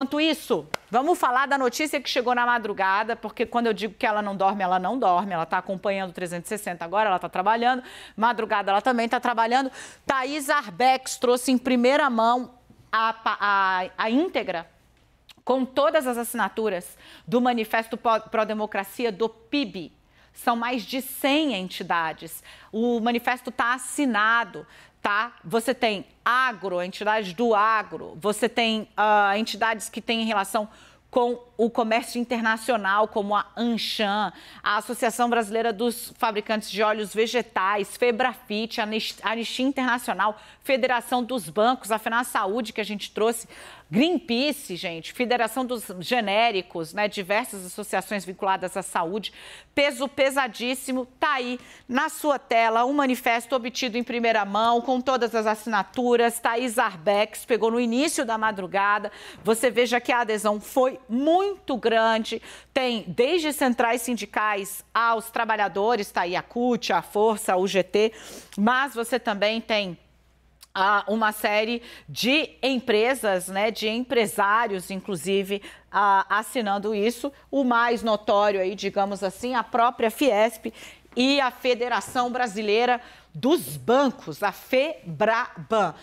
Enquanto isso, vamos falar da notícia que chegou na madrugada, porque quando eu digo que ela não dorme, ela não dorme, ela está acompanhando o 360 agora, ela está trabalhando, madrugada ela também está trabalhando. Thaís Arbex trouxe em primeira mão a, a, a íntegra, com todas as assinaturas, do Manifesto pro democracia do PIB, são mais de 100 entidades. O manifesto está assinado, tá? Você tem agro, entidades do agro, você tem uh, entidades que têm relação com o comércio internacional, como a Anchan, a Associação Brasileira dos Fabricantes de Óleos Vegetais, a Anistia Internacional, Federação dos Bancos, a Fena Saúde, que a gente trouxe Greenpeace, gente, Federação dos Genéricos, né, diversas associações vinculadas à saúde, peso pesadíssimo, tá aí na sua tela um manifesto obtido em primeira mão, com todas as assinaturas, Thaís Arbex pegou no início da madrugada, você veja que a adesão foi muito grande, tem desde centrais sindicais aos trabalhadores, tá aí a CUT, a Força, a UGT, mas você também tem a uma série de empresas, né, de empresários, inclusive, a, assinando isso. O mais notório aí, digamos assim, a própria Fiesp e a Federação Brasileira dos Bancos, a FEBRABAN.